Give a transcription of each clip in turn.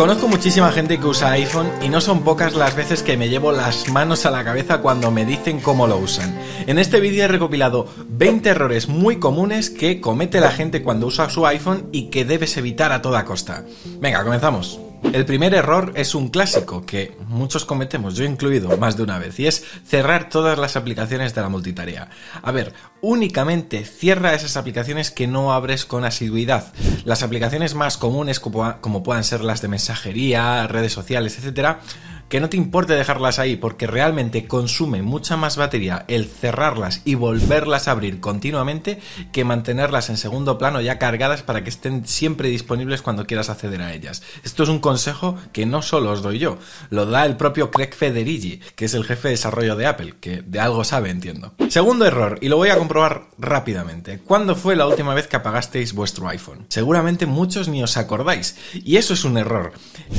Conozco muchísima gente que usa iPhone y no son pocas las veces que me llevo las manos a la cabeza cuando me dicen cómo lo usan. En este vídeo he recopilado 20 errores muy comunes que comete la gente cuando usa su iPhone y que debes evitar a toda costa. Venga, comenzamos. El primer error es un clásico que muchos cometemos, yo incluido, más de una vez, y es cerrar todas las aplicaciones de la multitarea. A ver, únicamente cierra esas aplicaciones que no abres con asiduidad. Las aplicaciones más comunes, como, puedan ser las de mensajería, redes sociales, etc., que no te importe dejarlas ahí porque realmente consume mucha más batería el cerrarlas y volverlas a abrir continuamente que mantenerlas en segundo plano ya cargadas para que estén siempre disponibles cuando quieras acceder a ellas. Esto es un consejo que no solo os doy yo, lo da el propio Craig Federici, que es el jefe de desarrollo de Apple, que de algo sabe, entiendo. Segundo error, y lo voy a comprobar rápidamente. ¿Cuándo fue la última vez que apagasteis vuestro iPhone? Seguramente muchos ni os acordáis. Y eso es un error.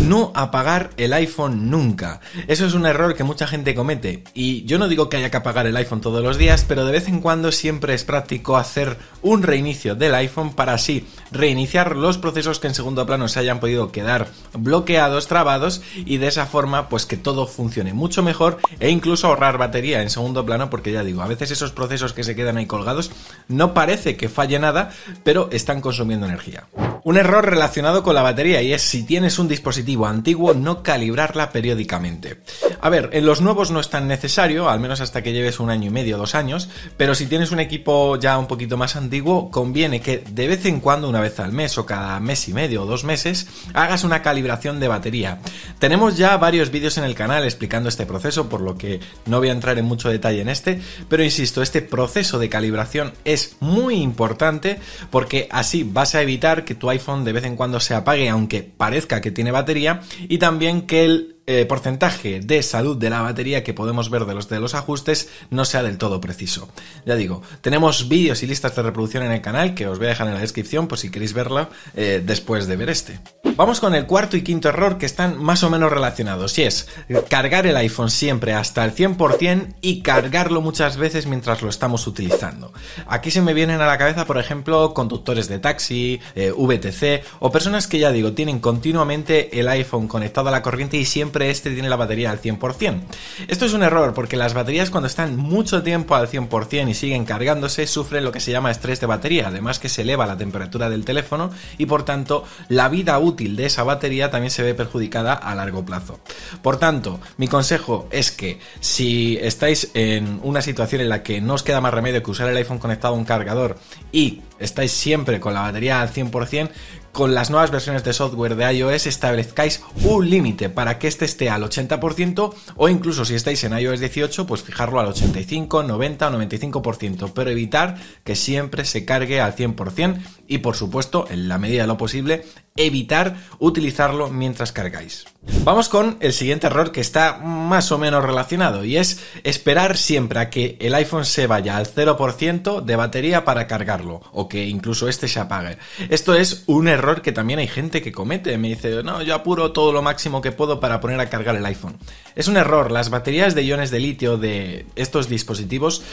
No apagar el iPhone nunca. Eso es un error que mucha gente comete. Y yo no digo que haya que apagar el iPhone todos los días, pero de vez en cuando siempre es práctico hacer un reinicio del iPhone para así reiniciar los procesos que en segundo plano se hayan podido quedar bloqueados, trabados y de esa forma pues que todo funcione mucho mejor e incluso ahorrar batería en segundo plano porque ya digo, a veces esos procesos que se quedan ahí colgados no parece que falle nada, pero están consumiendo energía. Un error relacionado con la batería y es si tienes un dispositivo antiguo no calibrarla periódicamente. A ver, en los nuevos no es tan necesario, al menos hasta que lleves un año y medio, dos años, pero si tienes un equipo ya un poquito más antiguo, conviene que de vez en cuando, una vez al mes o cada mes y medio o dos meses, hagas una calibración de batería. Tenemos ya varios vídeos en el canal explicando este proceso, por lo que no voy a entrar en mucho detalle en este, pero insisto, este proceso de calibración es muy importante porque así vas a evitar que tu iPhone de vez en cuando se apague aunque parezca que tiene batería y también que el eh, porcentaje de salud de la batería que podemos ver de los, de los ajustes no sea del todo preciso. Ya digo, tenemos vídeos y listas de reproducción en el canal que os voy a dejar en la descripción por si queréis verla eh, después de ver este. Vamos con el cuarto y quinto error que están más o menos relacionados y es cargar el iPhone siempre hasta el 100% y cargarlo muchas veces mientras lo estamos utilizando. Aquí se me vienen a la cabeza, por ejemplo, conductores de taxi, eh, VTC o personas que ya digo tienen continuamente el iPhone conectado a la corriente y siempre este tiene la batería al 100%. Esto es un error porque las baterías cuando están mucho tiempo al 100% y siguen cargándose sufren lo que se llama estrés de batería, además que se eleva la temperatura del teléfono y por tanto la vida útil de esa batería también se ve perjudicada a largo plazo. Por tanto, mi consejo es que si estáis en una situación en la que no os queda más remedio que usar el iPhone conectado a un cargador y estáis siempre con la batería al 100%, con las nuevas versiones de software de iOS establezcáis un límite para que este esté al 80% o incluso si estáis en iOS 18, pues fijarlo al 85, 90 o 95%, pero evitar que siempre se cargue al 100% y por supuesto, en la medida de lo posible, evitar utilizarlo mientras cargáis. Vamos con el siguiente error que está más o menos relacionado y es esperar siempre a que el iPhone se vaya al 0% de batería para cargarlo o que incluso este se apague. Esto es un error que también hay gente que comete. Me dice, no, yo apuro todo lo máximo que puedo para poner a cargar el iPhone. Es un error, las baterías de iones de litio de estos dispositivos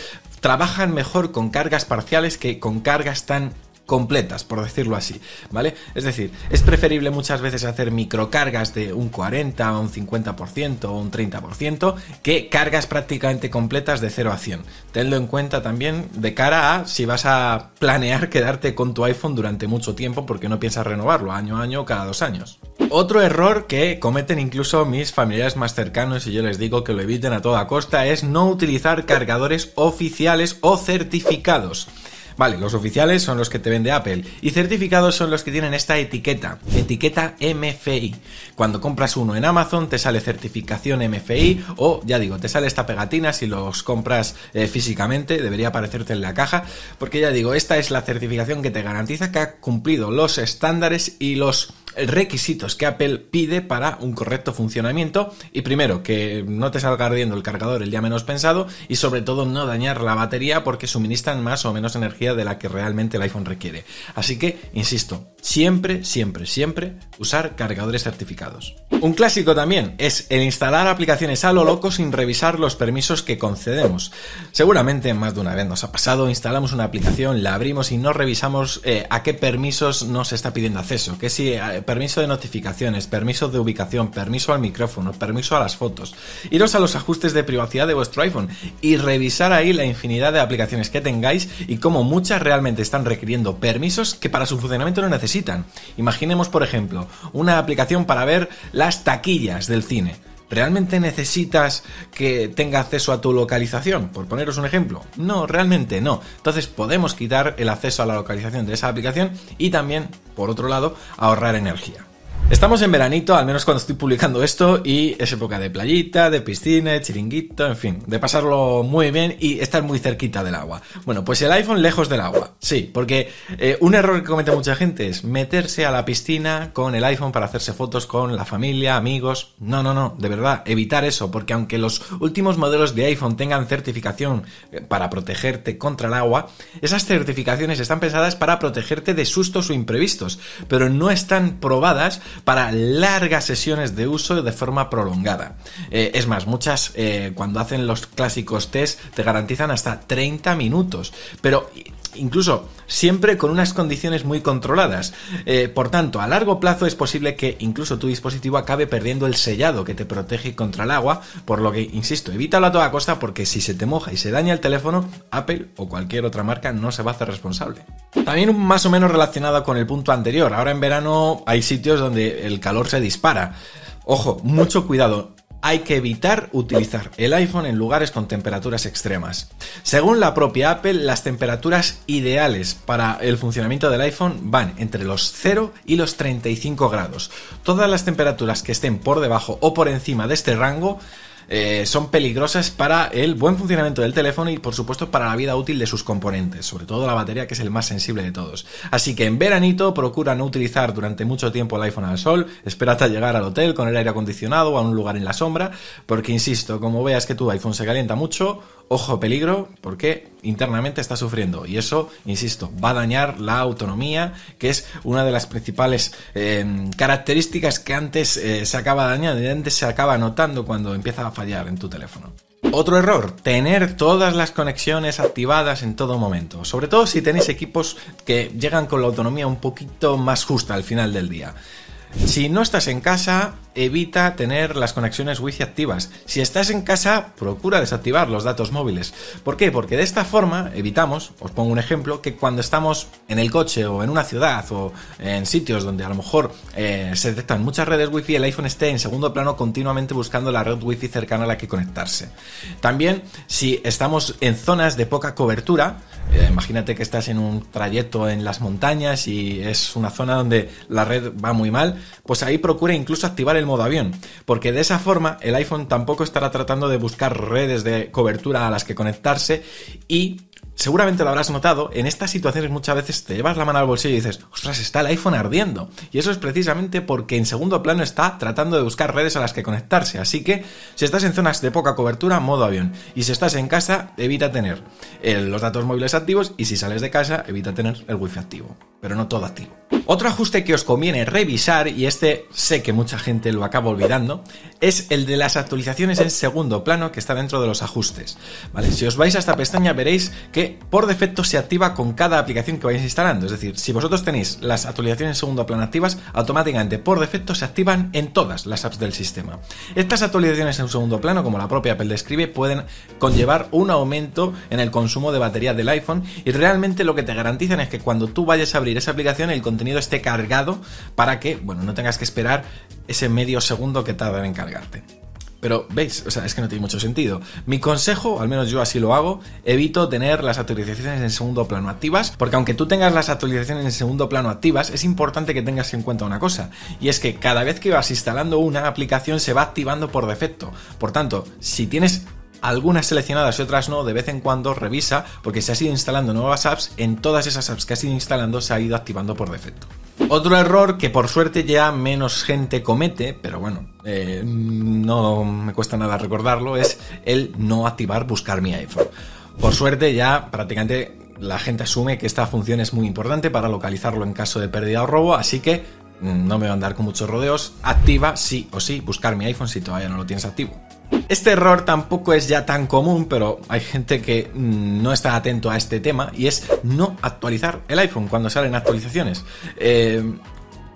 trabajan mejor con cargas parciales que con cargas tan completas, por decirlo así, ¿vale? Es decir, es preferible muchas veces hacer microcargas de un 40, un 50% o un 30% que cargas prácticamente completas de 0 a 100. Tenlo en cuenta también de cara a si vas a planear quedarte con tu iPhone durante mucho tiempo porque no piensas renovarlo año a año cada dos años. Otro error que cometen incluso mis familiares más cercanos y yo les digo que lo eviten a toda costa es no utilizar cargadores oficiales o certificados. Vale, los oficiales son los que te vende Apple y certificados son los que tienen esta etiqueta, etiqueta MFI. Cuando compras uno en Amazon te sale certificación MFI o ya digo, te sale esta pegatina si los compras eh, físicamente, debería aparecerte en la caja, porque ya digo, esta es la certificación que te garantiza que ha cumplido los estándares y los requisitos que Apple pide para un correcto funcionamiento y primero que no te salga ardiendo el cargador el día menos pensado y sobre todo no dañar la batería porque suministran más o menos energía de la que realmente el iPhone requiere. Así que, insisto, siempre, siempre, siempre usar cargadores certificados. Un clásico también es el instalar aplicaciones a lo loco sin revisar los permisos que concedemos. Seguramente más de una vez nos ha pasado, instalamos una aplicación, la abrimos y no revisamos eh, a qué permisos nos está pidiendo acceso, que si eh, eh, permiso de notificaciones, permiso de ubicación, permiso al micrófono, permiso a las fotos. Iros a los ajustes de privacidad de vuestro iPhone y revisar ahí la infinidad de aplicaciones que tengáis y cómo muchas realmente están requiriendo permisos que para su funcionamiento no necesitan. Imaginemos, por ejemplo, una aplicación para ver las taquillas del cine. ¿Realmente necesitas que tenga acceso a tu localización? Por poneros un ejemplo. No, realmente no. Entonces podemos quitar el acceso a la localización de esa aplicación y también, por otro lado, ahorrar energía. Estamos en veranito, al menos cuando estoy publicando esto, y es época de playita, de piscina, de chiringuito, en fin, de pasarlo muy bien y estar muy cerquita del agua. Bueno, pues el iPhone lejos del agua, sí, porque eh, un error que comete mucha gente es meterse a la piscina con el iPhone para hacerse fotos con la familia, amigos. No, no, no, de verdad, evitar eso, porque aunque los últimos modelos de iPhone tengan certificación eh, para protegerte contra el agua, esas certificaciones están pensadas para protegerte de sustos o imprevistos, pero no están probadas para largas sesiones de uso de forma prolongada. Eh, es más, muchas eh, cuando hacen los clásicos test te garantizan hasta 30 minutos. Pero incluso siempre con unas condiciones muy controladas. Eh, por tanto, a largo plazo es posible que incluso tu dispositivo acabe perdiendo el sellado que te protege contra el agua, por lo que, insisto, evítalo a toda costa porque si se te moja y se daña el teléfono, Apple o cualquier otra marca no se va a hacer responsable. También más o menos relacionado con el punto anterior, ahora en verano hay sitios donde el calor se dispara. Ojo, mucho cuidado, hay que evitar utilizar el iPhone en lugares con temperaturas extremas. Según la propia Apple, las temperaturas ideales para el funcionamiento del iPhone van entre los 0 y los 35 grados. Todas las temperaturas que estén por debajo o por encima de este rango eh, son peligrosas para el buen funcionamiento del teléfono y por supuesto para la vida útil de sus componentes, sobre todo la batería que es el más sensible de todos. Así que en veranito procura no utilizar durante mucho tiempo el iPhone al sol, espérate a llegar al hotel con el aire acondicionado o a un lugar en la sombra, porque insisto, como veas que tu iPhone se calienta mucho, ojo peligro, porque internamente está sufriendo. Y eso, insisto, va a dañar la autonomía, que es una de las principales eh, características que antes eh, se acaba dañando y antes se acaba notando cuando empieza a fallar en tu teléfono. Otro error, tener todas las conexiones activadas en todo momento, sobre todo si tenéis equipos que llegan con la autonomía un poquito más justa al final del día. Si no estás en casa, evita tener las conexiones Wi-Fi activas. Si estás en casa, procura desactivar los datos móviles. ¿Por qué? Porque de esta forma evitamos, os pongo un ejemplo, que cuando estamos en el coche o en una ciudad o en sitios donde a lo mejor eh, se detectan muchas redes Wi-Fi, el iPhone esté en segundo plano continuamente buscando la red Wi-Fi cercana a la que conectarse. También, si estamos en zonas de poca cobertura, eh, imagínate que estás en un trayecto en las montañas y es una zona donde la red va muy mal, pues ahí procura incluso activar el modo avión, porque de esa forma el iPhone tampoco estará tratando de buscar redes de cobertura a las que conectarse y seguramente lo habrás notado, en estas situaciones muchas veces te llevas la mano al bolsillo y dices, ostras, está el iPhone ardiendo. Y eso es precisamente porque en segundo plano está tratando de buscar redes a las que conectarse. Así que si estás en zonas de poca cobertura, modo avión. Y si estás en casa, evita tener eh, los datos móviles activos. Y si sales de casa, evita tener el wifi activo. Pero no todo activo. Otro ajuste que os conviene revisar, y este sé que mucha gente lo acaba olvidando, es el de las actualizaciones en segundo plano que está dentro de los ajustes. Si os vais a esta pestaña veréis que por defecto se activa con cada aplicación que vais instalando. Es decir, si vosotros tenéis las actualizaciones en segundo plano activas, automáticamente por defecto se activan en todas las apps del sistema. Estas actualizaciones en segundo plano, como la propia Apple describe, pueden conllevar un aumento en el consumo de batería del iPhone y realmente lo que te garantizan es que cuando tú vayas a abrir esa aplicación el contenido esté cargado para que, bueno, no tengas que esperar ese medio segundo que tarda en cargarte. Pero veis, o sea, es que no tiene mucho sentido. Mi consejo, al menos yo así lo hago, evito tener las actualizaciones en segundo plano activas, porque aunque tú tengas las actualizaciones en segundo plano activas, es importante que tengas en cuenta una cosa, y es que cada vez que vas instalando una aplicación se va activando por defecto. Por tanto, si tienes algunas seleccionadas y otras no, de vez en cuando revisa porque se ha ido instalando nuevas apps, en todas esas apps que has ido instalando se ha ido activando por defecto. Otro error que por suerte ya menos gente comete, pero bueno, eh, no me cuesta nada recordarlo, es el no activar buscar mi iPhone. Por suerte ya prácticamente la gente asume que esta función es muy importante para localizarlo en caso de pérdida o robo, así que mm, no me va a andar con muchos rodeos, activa sí o sí buscar mi iPhone si todavía no lo tienes activo. Este error tampoco es ya tan común, pero hay gente que mm, no está atento a este tema y es no actualizar el iPhone cuando salen actualizaciones. Eh,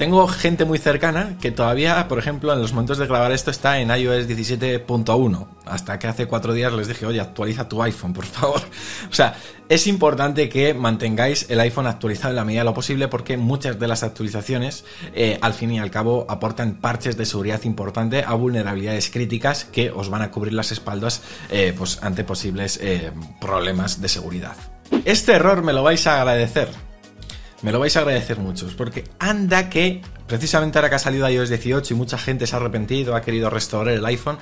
tengo gente muy cercana que todavía, por ejemplo, en los momentos de grabar esto está en iOS 17.1. Hasta que hace cuatro días les dije, oye, actualiza tu iPhone, por favor. O sea, es importante que mantengáis el iPhone actualizado en la medida de lo posible porque muchas de las actualizaciones, eh, al fin y al cabo, aportan parches de seguridad importante a vulnerabilidades críticas que os van a cubrir las espaldas eh, pues, ante posibles eh, problemas de seguridad. Este error me lo vais a agradecer me lo vais a agradecer muchos, porque anda que, precisamente ahora que ha salido iOS 18 y mucha gente se ha arrepentido, ha querido restaurar el iPhone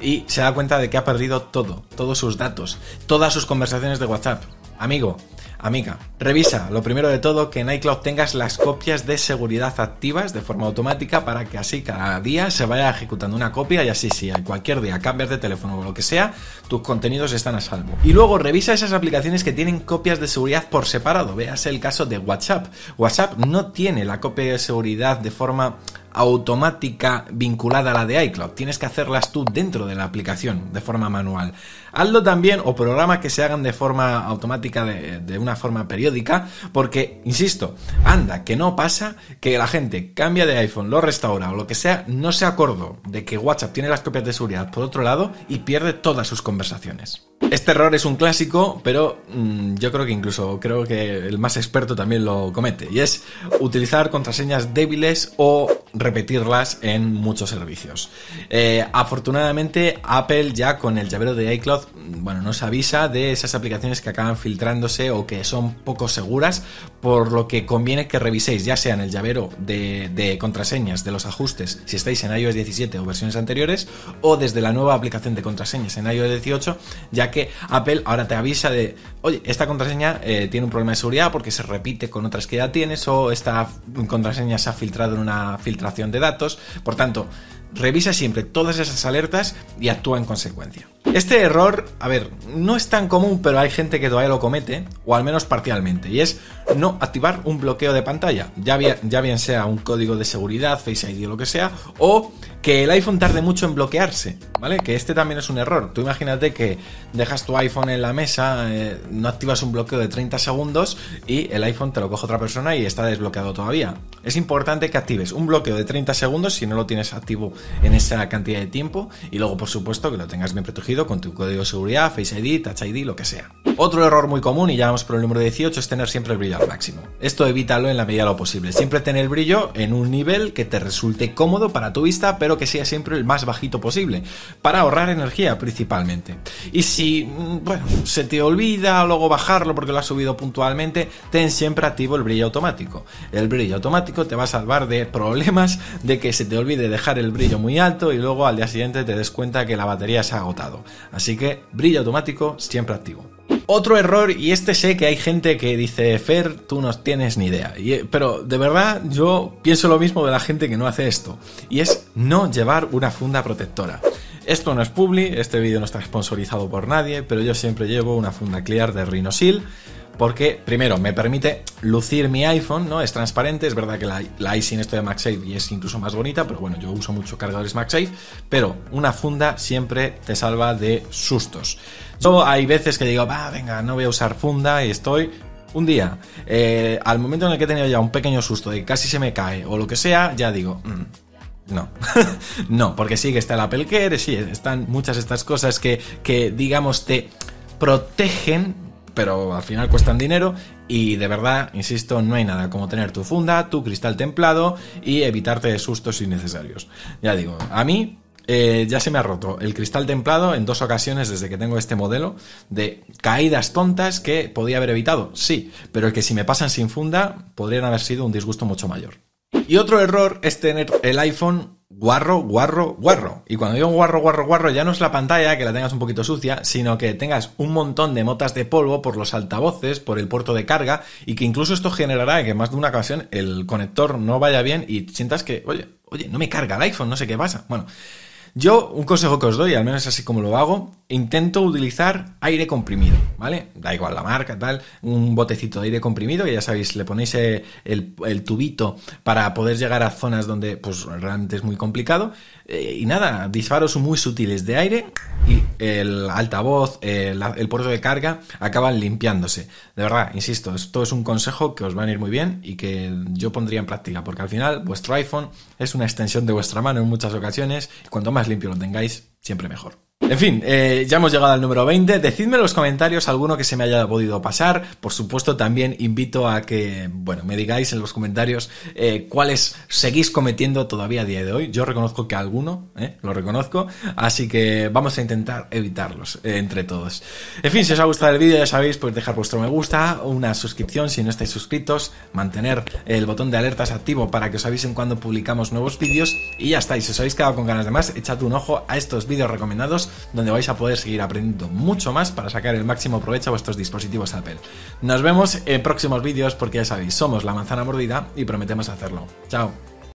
y se da cuenta de que ha perdido todo, todos sus datos, todas sus conversaciones de WhatsApp. Amigo, Amiga, revisa lo primero de todo que en iCloud tengas las copias de seguridad activas de forma automática para que así cada día se vaya ejecutando una copia y así si cualquier día cambias de teléfono o lo que sea, tus contenidos están a salvo. Y luego revisa esas aplicaciones que tienen copias de seguridad por separado, veas el caso de WhatsApp. WhatsApp no tiene la copia de seguridad de forma automática vinculada a la de iCloud. Tienes que hacerlas tú dentro de la aplicación de forma manual. Hazlo también o programa que se hagan de forma automática, de, una forma periódica, porque, insisto, anda, que no pasa que la gente cambia de iPhone, lo restaura o lo que sea, no se acordó de que WhatsApp tiene las copias de seguridad por otro lado y pierde todas sus conversaciones. Este error es un clásico, pero mm, yo creo que incluso creo que el más experto también lo comete, y es utilizar contraseñas débiles o repetirlas en muchos servicios. Eh, afortunadamente, Apple ya con el llavero de iCloud, bueno, nos avisa de esas aplicaciones que acaban filtrándose o que son poco seguras, por lo que conviene que reviséis, ya sea en el llavero de, contraseñas de los ajustes, si estáis en iOS 17 o versiones anteriores, o desde la nueva aplicación de contraseñas en iOS 18, ya que Apple ahora te avisa de, oye, esta contraseña eh, tiene un problema de seguridad porque se repite con otras que ya tienes, o esta contraseña se ha filtrado en una filtración de datos. Por tanto, Revisa siempre todas esas alertas y actúa en consecuencia. Este error, a ver, no es tan común, pero hay gente que todavía lo comete, o al menos parcialmente, y es no activar un bloqueo de pantalla, ya bien, sea un código de seguridad, Face ID o lo que sea, o que el iPhone tarde mucho en bloquearse, ¿vale? Que este también es un error. Tú imagínate que dejas tu iPhone en la mesa, eh, no activas un bloqueo de 30 segundos y el iPhone te lo coge otra persona y está desbloqueado todavía. Es importante que actives un bloqueo de 30 segundos si no lo tienes activo en esa cantidad de tiempo y luego, por supuesto, que lo tengas bien protegido con tu código de seguridad, Face ID, Touch ID, lo que sea. Otro error muy común, y ya vamos por el número 18, es tener siempre el brillo al máximo. Esto evítalo en la medida lo posible. Siempre tener el brillo en un nivel que te resulte cómodo para tu vista, pero que sea siempre el más bajito posible, para ahorrar energía principalmente. Y si, mm, bueno, se te olvida luego bajarlo porque lo has subido puntualmente, ten siempre activo el brillo automático. El brillo automático te va a salvar de problemas de que se te olvide dejar el brillo muy alto y luego al día siguiente te des cuenta que la batería se ha agotado. Así que brillo automático siempre activo. Otro error, y este sé que hay gente que dice, Fer, tú no tienes ni idea. Y, eh, pero de verdad yo pienso lo mismo de la gente que no hace esto. Y es no llevar una funda protectora. Esto no es Publi, este vídeo no está sponsorizado por nadie, pero yo siempre llevo una funda clear de Rhinosil porque primero me permite lucir mi iPhone, ¿no? Es transparente, es verdad que la, la estoy esto de MagSafe y es incluso más bonita, pero bueno, yo uso mucho cargadores MagSafe, pero una funda siempre te salva de sustos. Yo hay veces que digo, va, venga, no voy a usar funda y estoy un día, eh, al momento en el que he tenido ya un pequeño susto de casi se me cae o lo que sea, ya digo, mm, no, no, porque sí que está el Apple Care, sí, están muchas estas cosas que, que digamos, te protegen pero al final cuestan dinero y de verdad, insisto, no hay nada como tener tu funda, tu cristal templado y evitarte sustos innecesarios. Ya digo, a mí eh, ya se me ha roto el cristal templado en dos ocasiones desde que tengo este modelo de caídas tontas que podía haber evitado, sí, pero que si me pasan sin funda podrían haber sido un disgusto mucho mayor. Y otro error es tener el iPhone guarro, guarro, guarro. Y cuando digo guarro, guarro, guarro, ya no es la pantalla que la tengas un poquito sucia, sino que tengas un montón de motas de polvo por los altavoces, por el puerto de carga, y que incluso esto generará que más de una ocasión el conector no vaya bien y sientas que, oye, oye, no me carga el iPhone, no sé qué pasa. Bueno, yo, un consejo que os doy, al menos así como lo hago, intento utilizar aire comprimido, ¿vale? Da igual la marca, tal, un botecito de aire comprimido, que ya sabéis, le ponéis eh, el, tubito para poder llegar a zonas donde, pues, realmente es muy complicado. Eh, y nada, disparos muy sutiles de aire y el altavoz, eh, el, puerto de carga, acaban limpiándose. De verdad, insisto, esto es un consejo que os va a ir muy bien y que yo pondría en práctica, porque al final vuestro iPhone es una extensión de vuestra mano en muchas ocasiones. Y cuanto más limpio lo tengáis, siempre mejor. En fin, eh, ya hemos llegado al número 20. Decidme en los comentarios alguno que se me haya podido pasar. Por supuesto, también invito a que, bueno, me digáis en los comentarios eh, cuáles seguís cometiendo todavía a día de hoy. Yo reconozco que alguno, eh, lo reconozco. Así que vamos a intentar evitarlos entre todos. En fin, si os ha gustado el vídeo, ya sabéis, pues dejar vuestro me gusta, una suscripción si no estáis suscritos, mantener el botón de alertas activo para que os avisen cuando publicamos nuevos vídeos. Y ya estáis, si os habéis quedado con ganas de más, echad un ojo a estos vídeos recomendados donde vais a poder seguir aprendiendo mucho más para sacar el máximo provecho a vuestros dispositivos Apple. Nos vemos en próximos vídeos porque ya sabéis, somos la manzana mordida y prometemos hacerlo. Chao.